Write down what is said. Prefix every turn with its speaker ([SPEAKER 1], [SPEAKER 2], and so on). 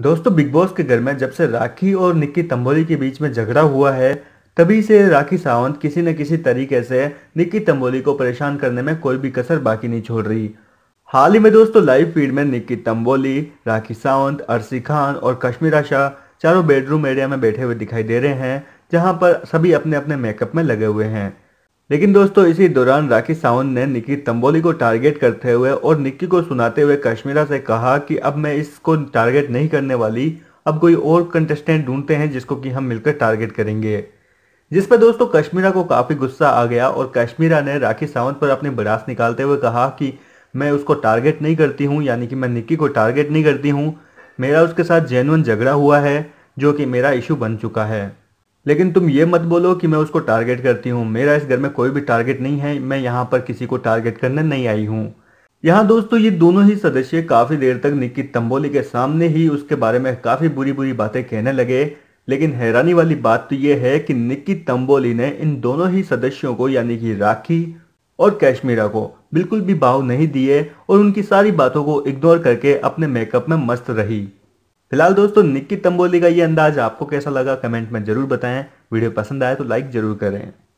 [SPEAKER 1] दोस्तों big boss के घर में जब से राखी और निक्की तंबोली के बीच में झगड़ा हुआ है तभी से राखी सावंत किसी न किसी तरीके से निक्की तंबोली को परेशान करने में कोई भी कसर बाकी नहीं छोड़ रही हाल ही में दोस्तों लाइव फीड में निक्की तंबोली राखी सावंत अरसी खान और कश्मीरा शाह चारों बेडरूम एरिया में बैठे हुए दिखाई दे रहे हैं जहां पर सभी अपने अपने मेकअप में लगे हुए हैं लेकिन दोस्तों इसी दौरान राखी सावंत ने निकी तंबोली को टारगेट करते हुए और निक्की को सुनाते हुए कश्मीरा से कहा कि अब मैं इसको टारगेट नहीं करने वाली अब कोई और कंटेस्टेंट ढूंढते हैं जिसको कि हम मिलकर टारगेट करेंगे जिस पर दोस्तों कश्मीरा को काफ़ी गुस्सा आ गया और कश्मीरा ने राखी सावंत पर अपनी बरास निकालते हुए कहा कि मैं उसको टारगेट नहीं करती हूँ यानी कि मैं निक्की को टारगेट नहीं करती हूँ मेरा उसके साथ जेनुअन झगड़ा हुआ है जो कि मेरा इशू बन चुका है लेकिन तुम ये मत बोलो कि मैं उसको टारगेट करती हूँ मेरा इस घर में कोई भी टारगेट नहीं है मैं यहाँ पर किसी को टारगेट करने नहीं आई हूँ यहाँ दोस्तों ये दोनों ही सदस्य काफी देर तक निक्की तंबोली के सामने ही उसके बारे में काफी बुरी बुरी बातें कहने लगे लेकिन हैरानी वाली बात तो ये है कि निक्की तंबोली ने इन दोनों ही सदस्यों को यानी कि राखी और कैश्मीरा को बिल्कुल भी भाव नहीं दिए और उनकी सारी बातों को इग्नोर करके अपने मेकअप में मस्त रही फिलहाल दोस्तों निक्की तंबोली का ये अंदाज आपको कैसा लगा कमेंट में जरूर बताएं वीडियो पसंद आए तो लाइक जरूर करें